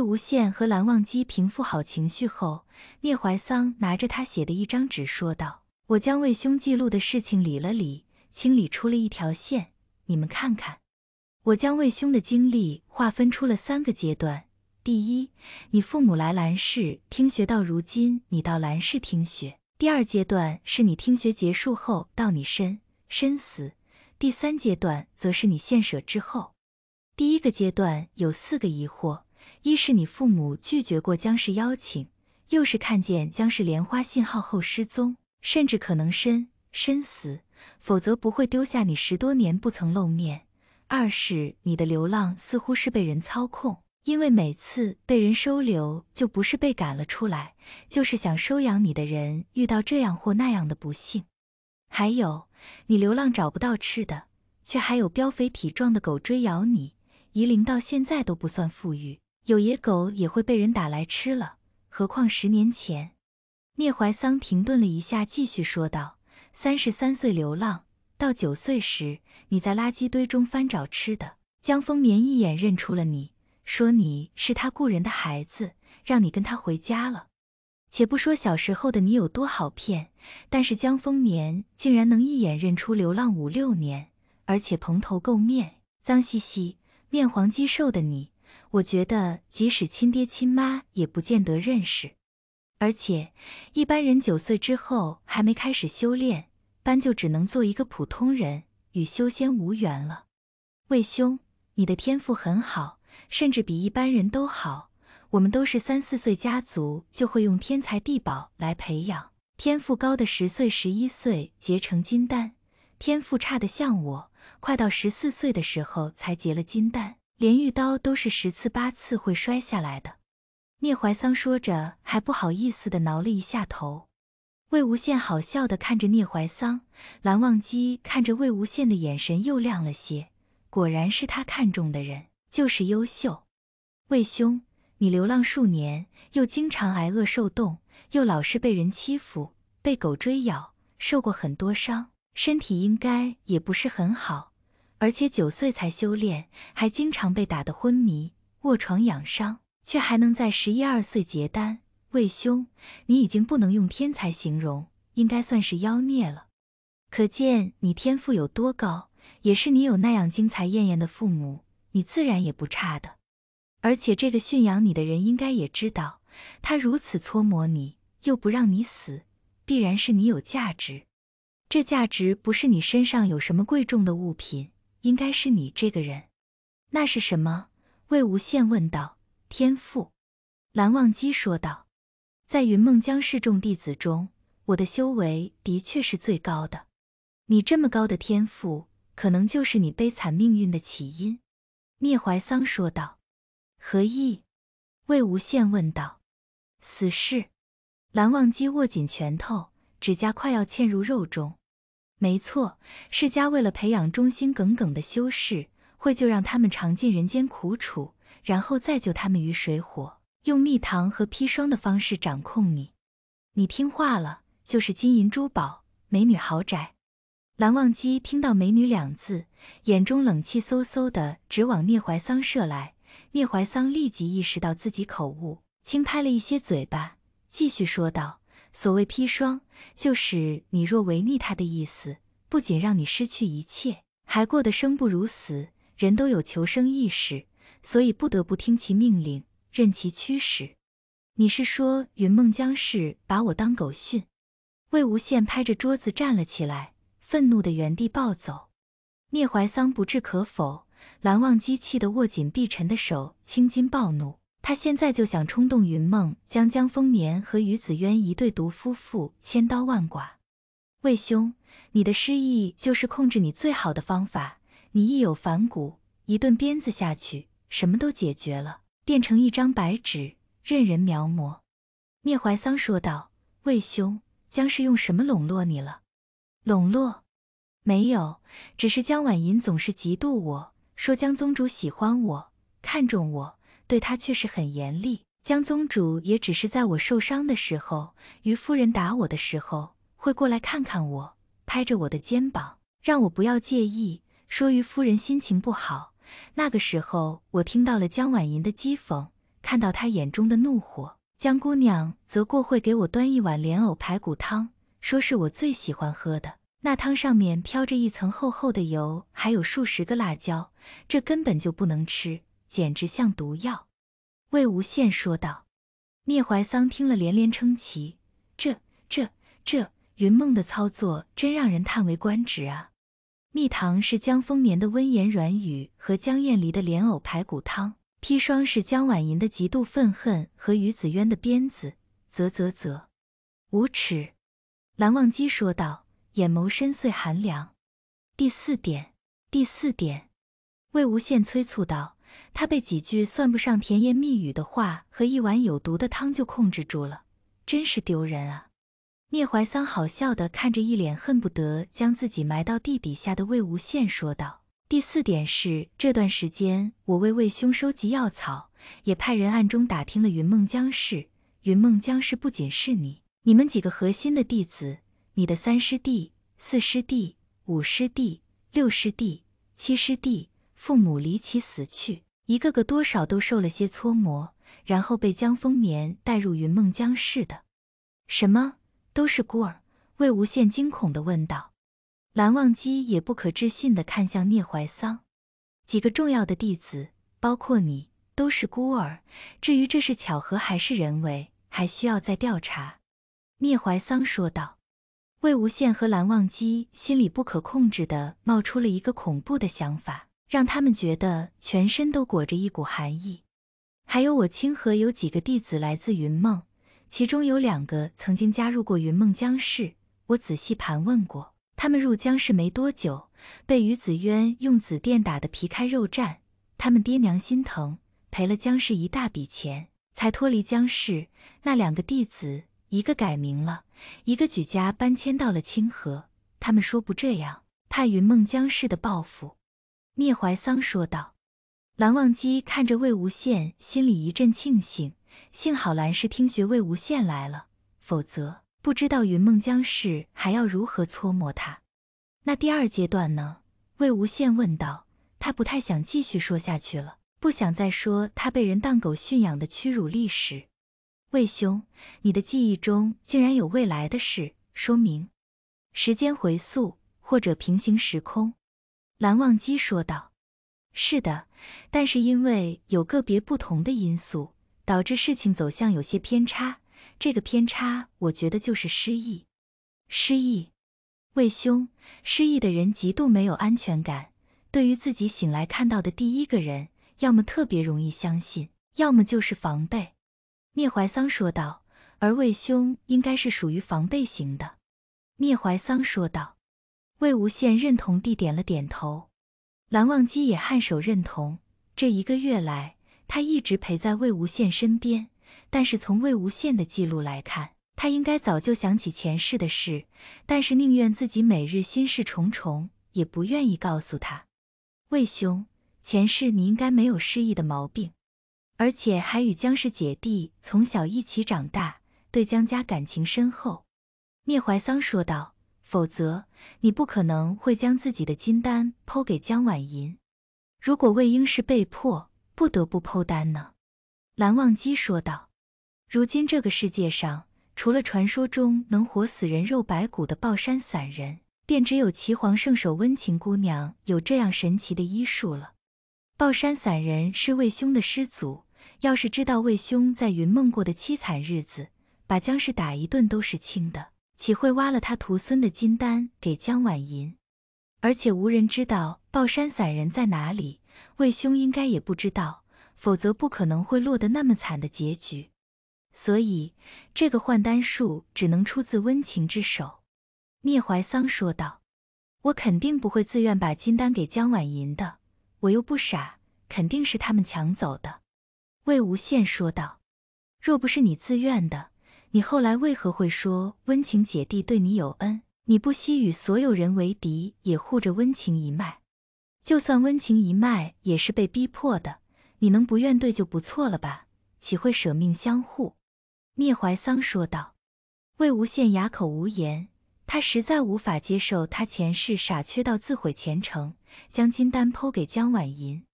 魏无羡和蓝忘机平复好情绪后，聂怀桑拿着他写的一张纸说道：“我将魏兄记录的事情理了理，清理出了一条线。你们看看，我将魏兄的经历划分出了三个阶段。第一，你父母来蓝氏听学到如今你到蓝氏听学；第二阶段是你听学结束后到你身身死；第三阶段则是你献舍之后。第一个阶段有四个疑惑。”一是你父母拒绝过江氏邀请，又是看见江氏莲花信号后失踪，甚至可能身身死，否则不会丢下你十多年不曾露面。二是你的流浪似乎是被人操控，因为每次被人收留，就不是被赶了出来，就是想收养你的人遇到这样或那样的不幸。还有，你流浪找不到吃的，却还有膘肥体壮的狗追咬你。夷陵到现在都不算富裕。有野狗也会被人打来吃了，何况十年前？聂怀桑停顿了一下，继续说道：“三十三岁流浪，到九岁时，你在垃圾堆中翻找吃的。江丰眠一眼认出了你，说你是他雇人的孩子，让你跟他回家了。且不说小时候的你有多好骗，但是江丰年竟然能一眼认出流浪五六年，而且蓬头垢面、脏兮兮、面黄肌瘦的你。”我觉得，即使亲爹亲妈也不见得认识。而且，一般人九岁之后还没开始修炼，班就只能做一个普通人，与修仙无缘了。魏兄，你的天赋很好，甚至比一般人都好。我们都是三四岁，家族就会用天才地宝来培养天赋高的，十岁、十一岁结成金丹；天赋差的像我，快到十四岁的时候才结了金丹。连玉刀都是十次八次会摔下来的，聂怀桑说着，还不好意思的挠了一下头。魏无羡好笑的看着聂怀桑，蓝忘机看着魏无羡的眼神又亮了些，果然是他看中的人，就是优秀。魏兄，你流浪数年，又经常挨饿受冻，又老是被人欺负，被狗追咬，受过很多伤，身体应该也不是很好。而且九岁才修炼，还经常被打得昏迷卧床养伤，却还能在十一二岁结丹为兄。你已经不能用天才形容，应该算是妖孽了。可见你天赋有多高，也是你有那样精彩艳艳的父母，你自然也不差的。而且这个驯养你的人应该也知道，他如此搓磨你，又不让你死，必然是你有价值。这价值不是你身上有什么贵重的物品。应该是你这个人。那是什么？魏无羡问道。天赋，蓝忘机说道。在云梦江氏众弟子中，我的修为的确是最高的。你这么高的天赋，可能就是你悲惨命运的起因。聂怀桑说道。何意？魏无羡问道。死士！蓝忘机握紧拳头，指甲快要嵌入肉中。没错，世家为了培养忠心耿耿的修士，会就让他们尝尽人间苦楚，然后再救他们于水火，用蜜糖和砒霜的方式掌控你。你听话了，就是金银珠宝、美女豪宅。蓝忘机听到“美女”两字，眼中冷气嗖嗖的，直往聂怀桑射来。聂怀桑立即意识到自己口误，轻拍了一些嘴巴，继续说道。所谓砒霜，就是你若违逆他的意思，不仅让你失去一切，还过得生不如死。人都有求生意识，所以不得不听其命令，任其驱使。你是说云梦江氏把我当狗训？魏无羡拍着桌子站了起来，愤怒的原地暴走。聂怀桑不置可否，蓝忘机气的握紧碧晨的手，青筋暴怒。他现在就想冲动云梦，将江丰年和于子渊一对毒夫妇千刀万剐。魏兄，你的失忆就是控制你最好的方法。你一有反骨，一顿鞭子下去，什么都解决了，变成一张白纸，任人描摹。聂怀桑说道：“魏兄，江是用什么笼络你了？笼络？没有，只是江婉莹总是嫉妒我，说江宗主喜欢我，看中我。”对他却是很严厉。江宗主也只是在我受伤的时候，于夫人打我的时候，会过来看看我，拍着我的肩膀，让我不要介意，说于夫人心情不好。那个时候，我听到了江婉莹的讥讽，看到她眼中的怒火。江姑娘则过会给我端一碗莲藕排骨汤，说是我最喜欢喝的。那汤上面飘着一层厚厚的油，还有数十个辣椒，这根本就不能吃。简直像毒药，魏无羡说道。聂怀桑听了连连称奇，这、这、这云梦的操作真让人叹为观止啊！蜜糖是江丰年的温言软语和江厌离的莲藕排骨汤，砒霜是江婉莹的极度愤恨和于子渊的鞭子。啧啧啧，无耻！蓝忘机说道，眼眸深邃寒凉。第四点，第四点，魏无羡催促道。他被几句算不上甜言蜜语的话和一碗有毒的汤就控制住了，真是丢人啊！聂怀桑好笑地看着一脸恨不得将自己埋到地底下的魏无羡说道：“第四点是这段时间我为魏兄收集药草，也派人暗中打听了云梦江氏。云梦江氏不仅是你，你们几个核心的弟子，你的三师弟、四师弟、五师弟、六师弟、七师弟。”父母离奇死去，一个个多少都受了些搓磨，然后被江丰眠带入云梦江氏的，什么都是孤儿。魏无羡惊恐地问道：“蓝忘机也不可置信地看向聂怀桑，几个重要的弟子，包括你，都是孤儿。至于这是巧合还是人为，还需要再调查。”聂怀桑说道。魏无羡和蓝忘机心里不可控制地冒出了一个恐怖的想法。让他们觉得全身都裹着一股寒意。还有，我清河有几个弟子来自云梦，其中有两个曾经加入过云梦江氏。我仔细盘问过，他们入江氏没多久，被于子渊用紫电打得皮开肉绽。他们爹娘心疼，赔了江氏一大笔钱，才脱离江氏。那两个弟子，一个改名了，一个举家搬迁到了清河。他们说不这样，怕云梦江氏的报复。聂怀桑说道：“蓝忘机看着魏无羡，心里一阵庆幸，幸好蓝氏听学魏无羡来了，否则不知道云梦江氏还要如何搓磨他。那第二阶段呢？”魏无羡问道。他不太想继续说下去了，不想再说他被人当狗驯养的屈辱历史。魏兄，你的记忆中竟然有未来的事，说明时间回溯或者平行时空。蓝忘机说道：“是的，但是因为有个别不同的因素，导致事情走向有些偏差。这个偏差，我觉得就是失忆。失忆，魏兄，失忆的人极度没有安全感，对于自己醒来看到的第一个人，要么特别容易相信，要么就是防备。”聂怀桑说道。而魏兄应该是属于防备型的。”聂怀桑说道。魏无羡认同地点了点头，蓝忘机也颔首认同。这一个月来，他一直陪在魏无羡身边，但是从魏无羡的记录来看，他应该早就想起前世的事，但是宁愿自己每日心事重重，也不愿意告诉他。魏兄，前世你应该没有失忆的毛病，而且还与江氏姐弟从小一起长大，对江家感情深厚。”聂怀桑说道。否则，你不可能会将自己的金丹剖给江婉银。如果魏婴是被迫不得不剖丹呢？蓝忘机说道。如今这个世界上，除了传说中能活死人肉白骨的抱山散人，便只有岐黄圣手温情姑娘有这样神奇的医术了。抱山散人是魏兄的师祖，要是知道魏兄在云梦过的凄惨日子，把江氏打一顿都是轻的。岂会挖了他徒孙的金丹给江婉银？而且无人知道抱山散人在哪里，魏兄应该也不知道，否则不可能会落得那么惨的结局。所以这个换丹术只能出自温情之手。”聂怀桑说道，“我肯定不会自愿把金丹给江婉银的，我又不傻，肯定是他们抢走的。”魏无羡说道，“若不是你自愿的。”你后来为何会说温情姐弟对你有恩？你不惜与所有人为敌，也护着温情一脉，就算温情一脉也是被逼迫的，你能不愿对就不错了吧？岂会舍命相护？聂怀桑说道。魏无羡哑口无言，他实在无法接受他前世傻缺到自毁前程，将金丹抛给江晚吟。